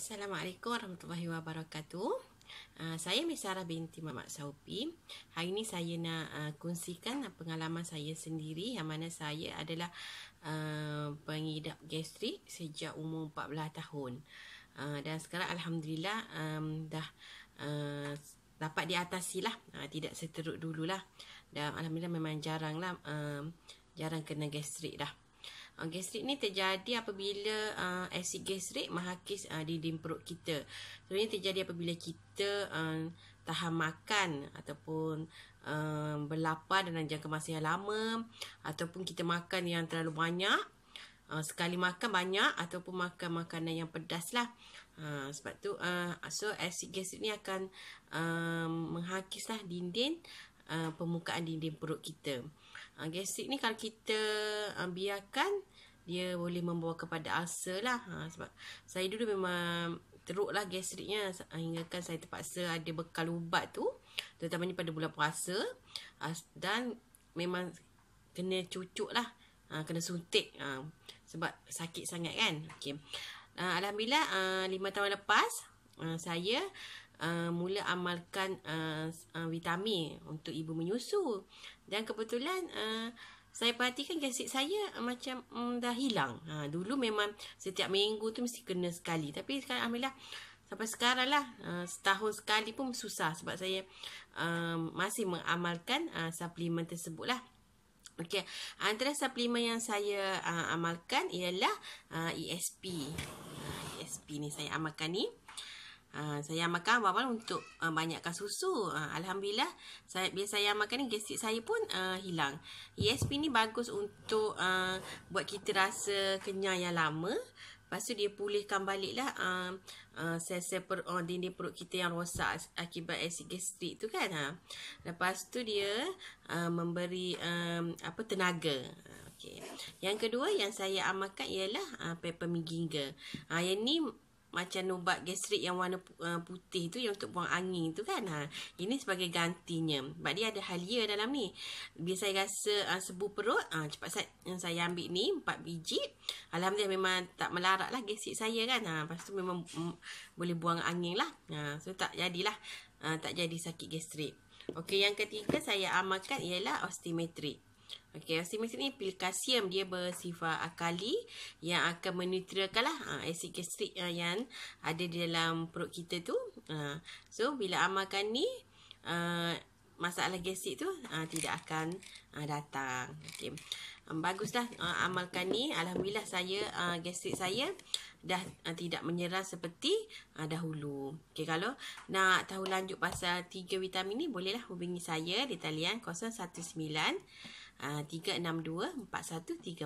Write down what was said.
Assalamualaikum warahmatullahi wabarakatuh. Uh, saya Misara binti Mamat Saupi. Hari ini saya nak uh, kongsikan pengalaman saya sendiri yang mana saya adalah uh, pengidap gastrik sejak umur 14 tahun. dan sekarang alhamdulillah dah dapat diatasi lah tidak seteruk dulu lah dan alhamdulillah memang jarang lah jarang kena gastrik dah Ah, gastrik ni terjadi apabila uh, asid gastrik mahakis uh, di dinding perut kita. So ini terjadi apabila kita uh, tahan makan ataupun uh, berlapar dalam jangka masa yang lama ataupun kita makan yang terlalu banyak. Uh, sekali makan banyak ataupun makan makanan yang pedas lah. Uh, sebab tu uh, so asid gastrik ni akan uh, menghakislah dinding uh, permukaan dinding perut kita uh, ah, gastrik ni kalau kita uh, biarkan dia boleh membawa kepada ulcer lah ha, sebab saya dulu memang teruk lah gastriknya hingga kan saya terpaksa ada bekal ubat tu terutamanya pada bulan puasa dan memang kena cucuk lah ha, kena suntik ha, sebab sakit sangat kan okay. Alhamdulillah lima tahun lepas saya Uh, mula amalkan uh, uh, vitamin untuk ibu menyusu. Dan kebetulan uh, saya perhatikan gasik saya uh, macam um, dah hilang. Ha, dulu memang setiap minggu tu mesti kena sekali. Tapi sekarang Alhamdulillah sampai sekarang lah uh, setahun sekali pun susah. Sebab saya uh, masih mengamalkan uh, suplemen tersebut lah. Okey, Antara suplemen yang saya uh, amalkan ialah uh, ESP. Uh, ESP ni saya amalkan ni. Uh, Ha, saya makan awal untuk uh, banyakkan susu. Ha, Alhamdulillah, saya, biasa saya makan ni, gastrik saya pun uh, hilang. ESP ni bagus untuk uh, buat kita rasa kenyang yang lama. Lepas tu dia pulihkan baliklah lah. uh, sel-sel per, uh, dinding perut kita yang rosak akibat asid gastrik tu kan. Ha? Lepas tu dia uh, memberi um, apa tenaga. Okay. Yang kedua yang saya amalkan ialah uh, peppermint ginger. Uh, yang ni macam ubat gastrik yang warna eh, putih tu yang untuk buang angin tu kan ha ini sebagai gantinya sebab dia ada halia dalam ni bila saya rasa uh, sebu perut ah uh, cepat saya yang saya ambil ni empat biji alhamdulillah memang tak melarat lah gastrik saya kan ha lepas tu memang m- mm, boleh buang angin lah ha so tak jadilah uh, tak jadi sakit gastrik Okey, yang ketiga saya amalkan ialah ostimetrik. Okey, asam ni pil kalsium dia bersifat akali yang akan menetralkan lah uh, asid gastrik uh, yang ada di dalam perut kita tu. Uh, so bila amalkan ni uh, masalah gastrik tu uh, tidak akan uh, datang. Okey. Um, baguslah uh, amalkan ni. Alhamdulillah saya uh, gastrik saya dah uh, tidak menyerah seperti uh, dahulu. Okey kalau nak tahu lanjut pasal tiga vitamin ni bolehlah hubungi saya di talian 019 uh,